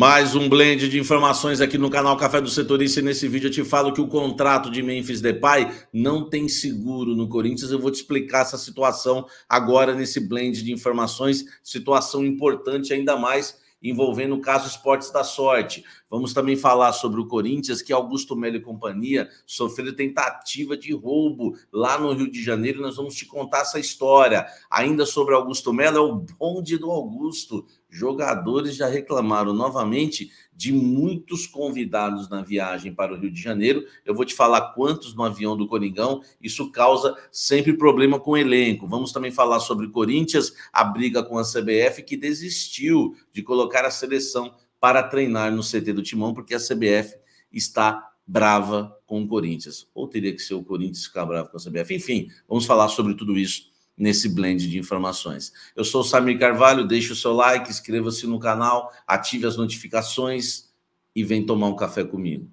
Mais um blend de informações aqui no canal Café do Setorista e nesse vídeo eu te falo que o contrato de Memphis Depay não tem seguro no Corinthians. Eu vou te explicar essa situação agora nesse blend de informações, situação importante ainda mais envolvendo o caso Esportes da Sorte. Vamos também falar sobre o Corinthians, que Augusto Melo e companhia sofreram tentativa de roubo lá no Rio de Janeiro. Nós vamos te contar essa história. Ainda sobre Augusto Melo, é o bonde do Augusto. Jogadores já reclamaram novamente de muitos convidados na viagem para o Rio de Janeiro. Eu vou te falar quantos no avião do Coringão. Isso causa sempre problema com o elenco. Vamos também falar sobre Corinthians, a briga com a CBF que desistiu de colocar colocar a seleção para treinar no CT do Timão, porque a CBF está brava com o Corinthians. Ou teria que ser o Corinthians ficar bravo com a CBF. Enfim, vamos falar sobre tudo isso nesse blend de informações. Eu sou o Samir Carvalho, deixe o seu like, inscreva-se no canal, ative as notificações e vem tomar um café comigo.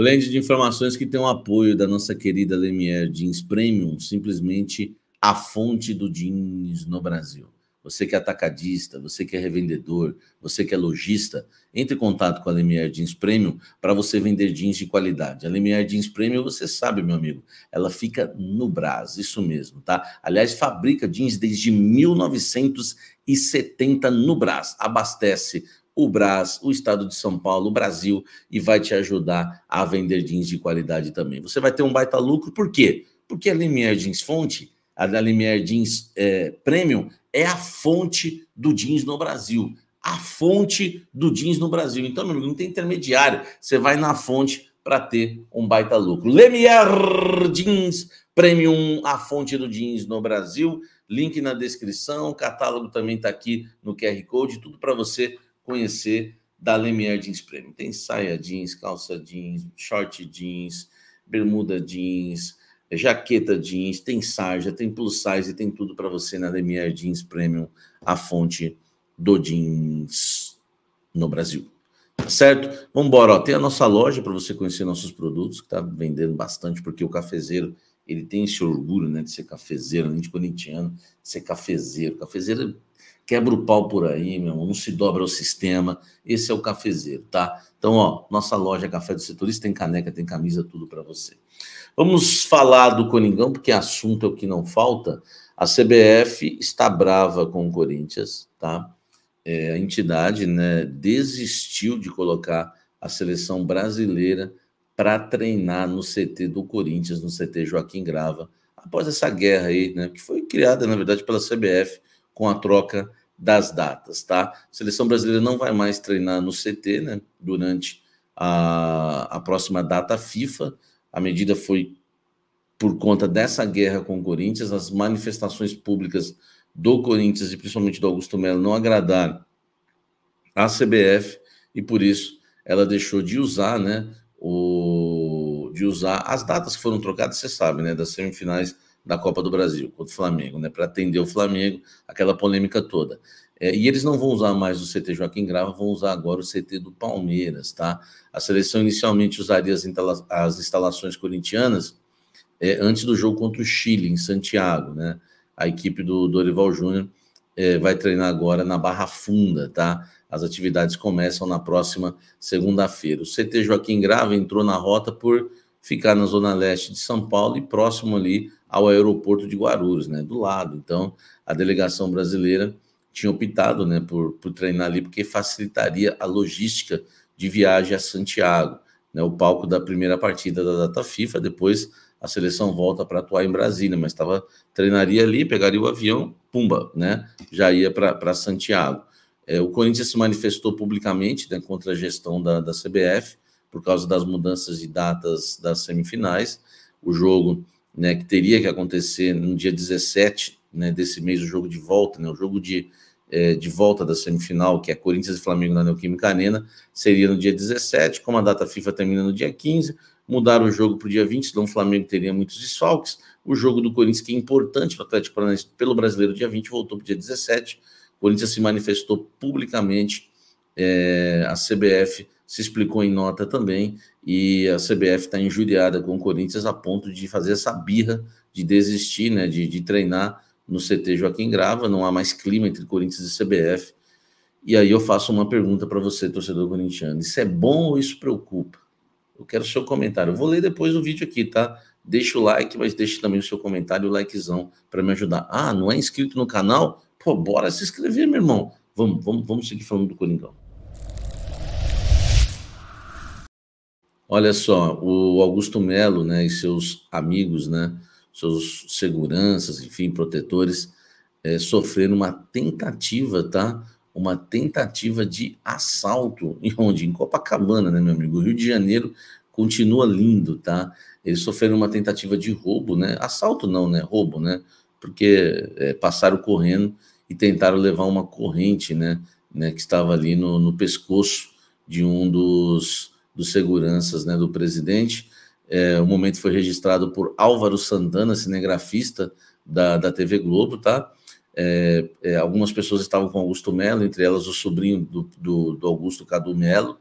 Blend de informações que tem o apoio da nossa querida Lemier Jeans Premium, simplesmente a fonte do jeans no Brasil. Você que é atacadista, você que é revendedor, você que é lojista, entre em contato com a Lemier Jeans Premium para você vender jeans de qualidade. A Lemier Jeans Premium, você sabe, meu amigo, ela fica no Brás, isso mesmo, tá? Aliás, fabrica jeans desde 1970 no Brás. Abastece o Brás, o Estado de São Paulo, o Brasil e vai te ajudar a vender jeans de qualidade também. Você vai ter um baita lucro, por quê? Porque a Limiar Jeans Fonte, a da Jeans é, Premium, é a fonte do jeans no Brasil. A fonte do jeans no Brasil. Então, meu amigo, não tem intermediário. Você vai na fonte para ter um baita lucro. Lemier Jeans Premium, a fonte do jeans no Brasil. Link na descrição, o catálogo também está aqui no QR Code, tudo para você conhecer da Lemier Jeans Premium. Tem saia jeans, calça jeans, short jeans, bermuda jeans, jaqueta jeans, tem sarja, tem plus size, tem tudo para você na Lemier Jeans Premium, a fonte do jeans no Brasil. Tá certo? Vamos embora. Tem a nossa loja para você conhecer nossos produtos, que está vendendo bastante, porque o cafezeiro ele tem esse orgulho né, de ser cafezeiro, além de corintiano, de ser cafezeiro. Cafezeiro é Quebra o pau por aí, meu irmão, não se dobra o sistema. Esse é o cafezeiro, tá? Então, ó, nossa loja é Café do Setorista tem caneca, tem camisa, tudo para você. Vamos falar do Coringão, porque assunto é o que não falta. A CBF está brava com o Corinthians, tá? É, a entidade né, desistiu de colocar a seleção brasileira para treinar no CT do Corinthians, no CT Joaquim Grava, após essa guerra aí, né, que foi criada, na verdade, pela CBF com a troca das datas, tá? A seleção brasileira não vai mais treinar no CT, né? Durante a, a próxima data FIFA. A medida foi por conta dessa guerra com o Corinthians, as manifestações públicas do Corinthians e principalmente do Augusto Melo não agradaram a CBF e por isso ela deixou de usar, né? O, de usar as datas que foram trocadas, você sabe, né? Das semifinais da Copa do Brasil contra o Flamengo, né? Para atender o Flamengo, aquela polêmica toda. É, e eles não vão usar mais o CT Joaquim Grava, vão usar agora o CT do Palmeiras, tá? A seleção inicialmente usaria as, instala as instalações corintianas é, antes do jogo contra o Chile, em Santiago, né? A equipe do Dorival Júnior é, vai treinar agora na Barra Funda, tá? As atividades começam na próxima segunda-feira. O CT Joaquim Grava entrou na rota por ficar na zona leste de São Paulo e próximo ali ao aeroporto de Guarulhos, né, do lado. Então, a delegação brasileira tinha optado, né, por, por treinar ali porque facilitaria a logística de viagem a Santiago, né, o palco da primeira partida da data FIFA. Depois a seleção volta para atuar em Brasília, mas estava treinaria ali, pegaria o avião, pumba, né, já ia para Santiago. É, o Corinthians se manifestou publicamente né, contra a gestão da, da CBF por causa das mudanças de datas das semifinais. O jogo né, que teria que acontecer no dia 17 né, desse mês, o jogo de volta, né, o jogo de, é, de volta da semifinal, que é Corinthians e Flamengo na Neoquímica Arena, seria no dia 17, como a data FIFA termina no dia 15, mudar o jogo para o dia 20, então o Flamengo teria muitos desfalques. O jogo do Corinthians, que é importante para o Atlético Paranaense pelo brasileiro, dia 20, voltou para o dia 17. O Corinthians se manifestou publicamente, é, a CBF se explicou em nota também, e a CBF está injuriada com o Corinthians a ponto de fazer essa birra de desistir, né, de, de treinar no CT Joaquim Grava, não há mais clima entre Corinthians e CBF. E aí eu faço uma pergunta para você, torcedor corintiano: isso é bom ou isso preocupa? Eu quero o seu comentário. Eu vou ler depois o vídeo aqui, tá? Deixa o like, mas deixe também o seu comentário, o likezão, para me ajudar. Ah, não é inscrito no canal? Pô, bora se inscrever, meu irmão. Vamos, vamos, vamos seguir falando do Coringão. Olha só, o Augusto Melo né, e seus amigos, né, seus seguranças, enfim, protetores, é, sofreram uma tentativa, tá? Uma tentativa de assalto. Em onde? Em Copacabana, né, meu amigo? O Rio de Janeiro continua lindo, tá? Eles sofreram uma tentativa de roubo, né? Assalto não, né? Roubo, né? Porque é, passaram correndo e tentaram levar uma corrente, né? né que estava ali no, no pescoço de um dos dos seguranças né, do presidente. É, o momento foi registrado por Álvaro Santana, cinegrafista da, da TV Globo, tá? É, é, algumas pessoas estavam com Augusto Melo, entre elas o sobrinho do, do, do Augusto Cadu Melo,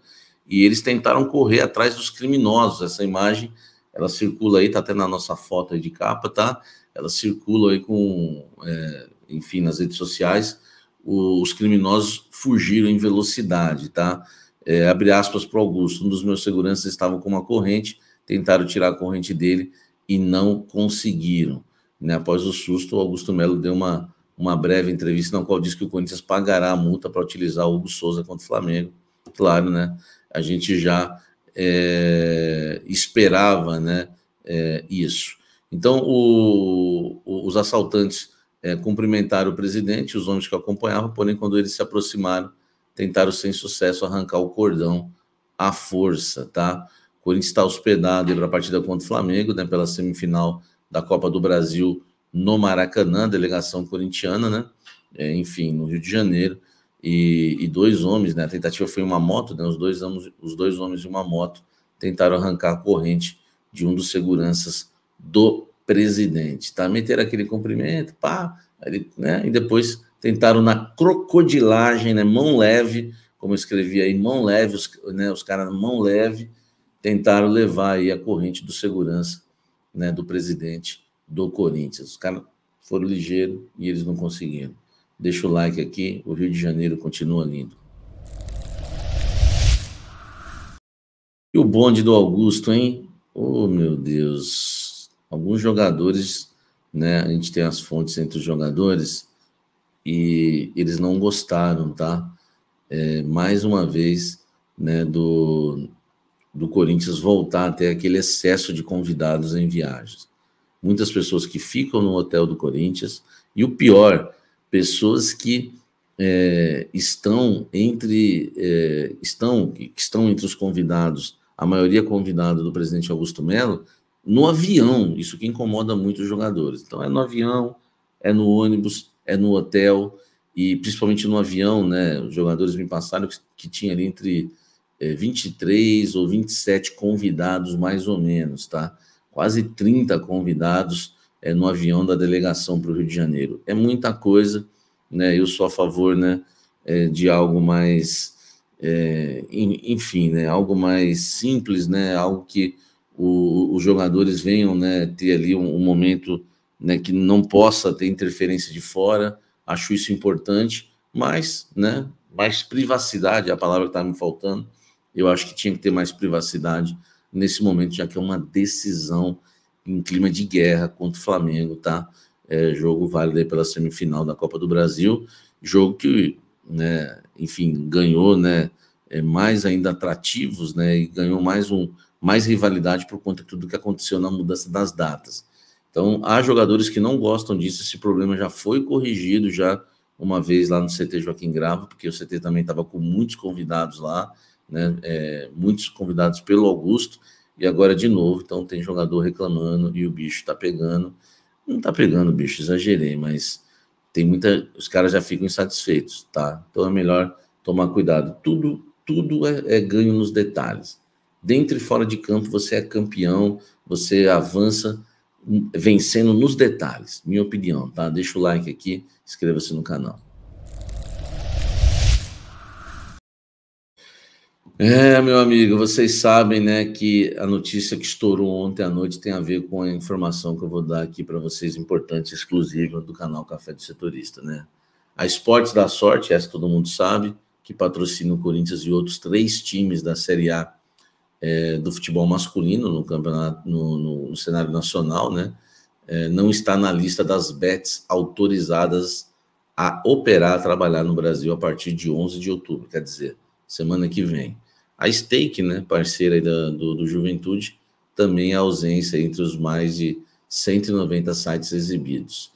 e eles tentaram correr atrás dos criminosos. Essa imagem, ela circula aí, tá até na nossa foto aí de capa, tá? Ela circula aí com, é, enfim, nas redes sociais. os criminosos fugiram em velocidade, tá? É, abre aspas para o Augusto. Um dos meus seguranças estava com uma corrente, tentaram tirar a corrente dele e não conseguiram. Né? Após o susto, o Augusto Melo deu uma, uma breve entrevista na qual disse que o Corinthians pagará a multa para utilizar o Hugo Souza contra o Flamengo. Claro, né? A gente já é, esperava né, é, isso. Então, o, o, os assaltantes é, cumprimentaram o presidente, os homens que acompanhavam, porém, quando eles se aproximaram, tentaram sem sucesso arrancar o cordão à força, tá? O Corinthians está hospedado para a partida contra o Flamengo, né? Pela semifinal da Copa do Brasil no Maracanã, delegação corintiana, né? É, enfim, no Rio de Janeiro. E, e, dois homens, né? A tentativa foi uma moto, né? Os dois, os dois homens e uma moto tentaram arrancar a corrente de um dos seguranças do presidente, tá? Meter aquele cumprimento, pá, ele, né? E depois tentaram na crocodilagem, né, mão leve, como eu escrevi aí, mão leve, os, né, os caras mão leve, tentaram levar aí a corrente do segurança né, do presidente do Corinthians. Os caras foram ligeiros e eles não conseguiram. Deixa o like aqui, o Rio de Janeiro continua lindo. E o bonde do Augusto, hein? Oh, meu Deus. Alguns jogadores, né? A gente tem as fontes entre os jogadores e eles não gostaram, tá? É, mais uma vez, né, do, do Corinthians voltar até aquele excesso de convidados em viagens. Muitas pessoas que ficam no hotel do Corinthians, e o pior, pessoas que é, estão entre é, estão, que estão entre os convidados, a maioria convidada do presidente Augusto Melo, no avião, isso que incomoda muito os jogadores. Então é no avião, é no ônibus, é no hotel e principalmente no avião, né? Os jogadores me passaram que, que tinha ali entre é, 23 ou 27 convidados, mais ou menos, tá? Quase 30 convidados é, no avião da delegação para o Rio de Janeiro. É muita coisa, né? Eu sou a favor, né? É, de algo mais, é, enfim, né? Algo mais simples, né? Algo que o, os jogadores venham, né? Ter ali um, um momento né, que não possa ter interferência de fora, acho isso importante, mas né, mais privacidade é a palavra que está me faltando. Eu acho que tinha que ter mais privacidade nesse momento, já que é uma decisão em clima de guerra contra o Flamengo, tá? É, jogo válido pela semifinal da Copa do Brasil, jogo que, né, enfim, ganhou, né, é, mais ainda atrativos, né, e ganhou mais um mais rivalidade por conta de tudo que aconteceu na mudança das datas. Então, há jogadores que não gostam disso, esse problema já foi corrigido já uma vez lá no CT Joaquim Grava, porque o CT também estava com muitos convidados lá, né? É, muitos convidados pelo Augusto, e agora de novo, então tem jogador reclamando e o bicho está pegando. Não está pegando, bicho, exagerei, mas tem muita. Os caras já ficam insatisfeitos, tá? Então é melhor tomar cuidado. Tudo, tudo é, é ganho nos detalhes. Dentro e fora de campo, você é campeão, você avança vencendo nos detalhes, minha opinião, tá? Deixa o like aqui, inscreva-se no canal. É, meu amigo, vocês sabem, né, que a notícia que estourou ontem à noite tem a ver com a informação que eu vou dar aqui para vocês, importante, exclusiva do canal Café do Setorista, né? A Esportes da Sorte, essa todo mundo sabe, que patrocina o Corinthians e outros três times da Série A é, do futebol masculino no campeonato, no, no, no cenário nacional, né? É, não está na lista das bets autorizadas a operar, a trabalhar no Brasil a partir de 11 de outubro, quer dizer, semana que vem. A Stake, né, parceira da, do, do Juventude, também a ausência entre os mais de 190 sites exibidos.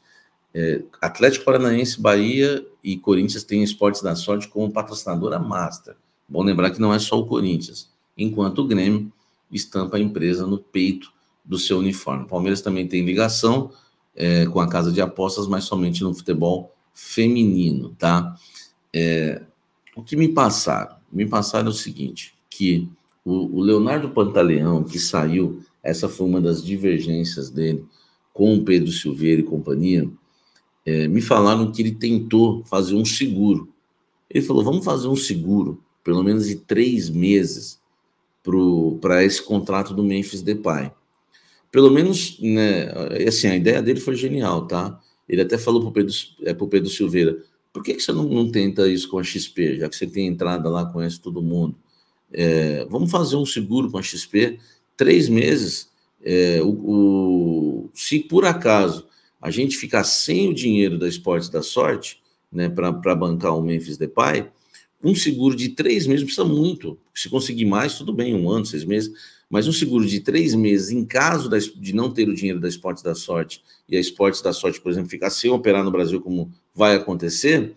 É, Atlético Paranaense, Bahia e Corinthians têm Esportes da Sorte como patrocinadora master. Bom lembrar que não é só o Corinthians enquanto o Grêmio estampa a empresa no peito do seu uniforme. O Palmeiras também tem ligação é, com a casa de apostas, mas somente no futebol feminino, tá? É, o que me passaram? Me passaram o seguinte, que o, o Leonardo Pantaleão, que saiu, essa foi uma das divergências dele com o Pedro Silveira e companhia, é, me falaram que ele tentou fazer um seguro. Ele falou, vamos fazer um seguro, pelo menos de três meses, para esse contrato do Memphis Depay. Pelo menos, né, assim, a ideia dele foi genial, tá? Ele até falou para o Pedro, é, Pedro Silveira, por que, que você não, não, tenta isso com a XP, já que você tem entrada lá, conhece todo mundo? É, vamos fazer um seguro com a XP, três meses, é, o, o, se por acaso a gente ficar sem o dinheiro da Esportes da Sorte, né, para bancar o Memphis Depay, um seguro de três meses precisa muito. Se conseguir mais, tudo bem, um ano, seis meses. Mas um seguro de três meses, em caso de não ter o dinheiro da esporte da Sorte, e a esporte da Sorte, por exemplo, ficar sem operar no Brasil, como vai acontecer,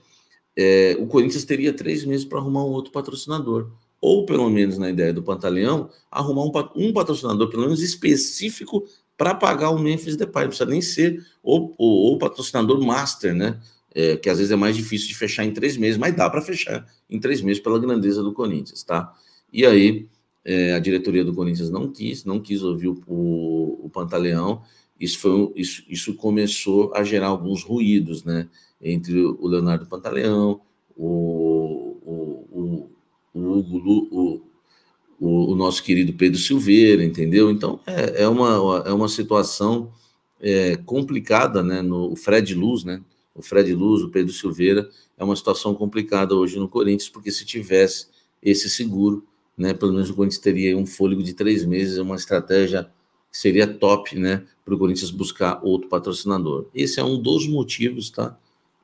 é, o Corinthians teria três meses para arrumar um outro patrocinador. Ou, pelo menos, na ideia do Pantaleão, arrumar um, um patrocinador, pelo menos específico, para pagar o Memphis Depay. Não precisa nem ser o, o, o patrocinador master, né? é, que às vezes é mais difícil de fechar em três meses, mas dá para fechar em três meses pela grandeza do Corinthians, tá? E aí é, a diretoria do Corinthians não quis, não quis ouvir o, o, o Pantaleão. Isso, foi, isso, isso começou a gerar alguns ruídos, né? Entre o Leonardo Pantaleão, o, o, o, o Hugo, o, o, nosso querido Pedro Silveira, entendeu? Então é, é, uma, é uma situação é, complicada, né? No, o Fred Luz, né? o Fred Luz, o Pedro Silveira, é uma situação complicada hoje no Corinthians, porque se tivesse esse seguro, né, pelo menos o Corinthians teria um fôlego de três meses, uma estratégia que seria top né, para o Corinthians buscar outro patrocinador. Esse é um dos motivos tá,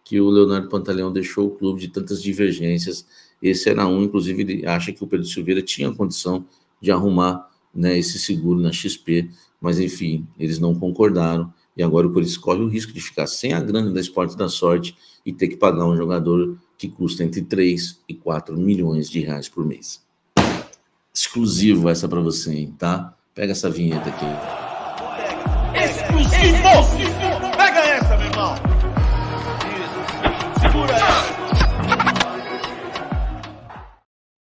que o Leonardo Pantaleão deixou o clube de tantas divergências. Esse era um, inclusive, ele acha que o Pedro Silveira tinha condição de arrumar né, esse seguro na XP, mas enfim, eles não concordaram e agora o Corinthians corre o risco de ficar sem a grana da Esporte da Sorte e ter que pagar um jogador que custa entre 3 e 4 milhões de reais por mês. Exclusivo essa para você, hein, tá? Pega essa vinheta aqui. Exclusivo! Pega essa, meu irmão! Segura essa!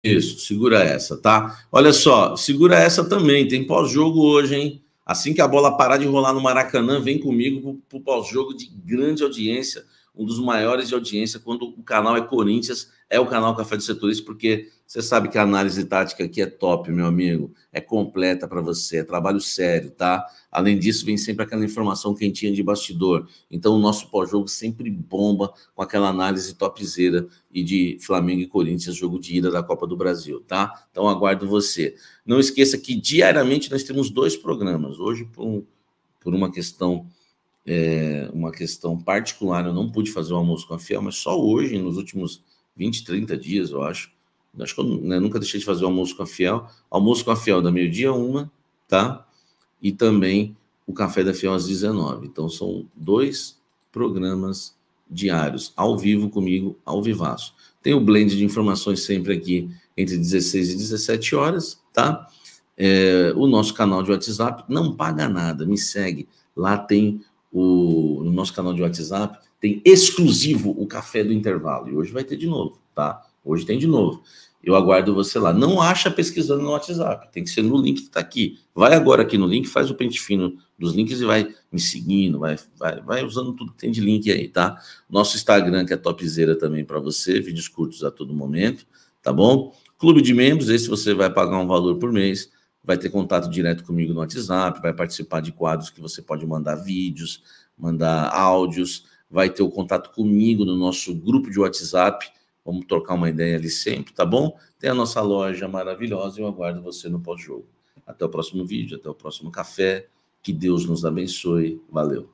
Isso, segura essa, tá? Olha só, segura essa também. Tem pós-jogo hoje, hein? Assim que a bola parar de rolar no Maracanã, vem comigo para o pós-jogo de grande audiência um dos maiores de audiência quando o canal é Corinthians, é o canal Café do Setorista, porque você sabe que a análise tática aqui é top, meu amigo, é completa para você, é trabalho sério, tá? Além disso, vem sempre aquela informação quentinha de bastidor. Então, o nosso pós-jogo sempre bomba com aquela análise topzeira e de Flamengo e Corinthians, jogo de ida da Copa do Brasil, tá? Então, aguardo você. Não esqueça que diariamente nós temos dois programas. Hoje, por, um, por uma questão é, uma questão particular, eu não pude fazer o almoço com a Fiel, mas só hoje, nos últimos 20, 30 dias, eu acho. Acho que eu né, nunca deixei de fazer o almoço com a Fiel. Almoço com a Fiel da meio-dia, uma, tá? E também o Café da Fiel às 19. Então, são dois programas diários, ao vivo comigo, ao vivaço. Tem o blend de informações sempre aqui entre 16 e 17 horas, tá? É, o nosso canal de WhatsApp não paga nada, me segue. Lá tem o, no nosso canal de WhatsApp, tem exclusivo o café do intervalo. E hoje vai ter de novo, tá? Hoje tem de novo. Eu aguardo você lá. Não acha pesquisando no WhatsApp, tem que ser no link que está aqui. Vai agora aqui no link, faz o pente fino dos links e vai me seguindo, vai, vai, vai usando tudo que tem de link aí, tá? Nosso Instagram, que é topzera também para você, vídeos curtos a todo momento, tá bom? Clube de membros, esse você vai pagar um valor por mês vai ter contato direto comigo no WhatsApp, vai participar de quadros que você pode mandar vídeos, mandar áudios, vai ter o contato comigo no nosso grupo de WhatsApp. Vamos trocar uma ideia ali sempre, tá bom? Tem a nossa loja maravilhosa e eu aguardo você no pós-jogo. Até o próximo vídeo, até o próximo café. Que Deus nos abençoe. Valeu.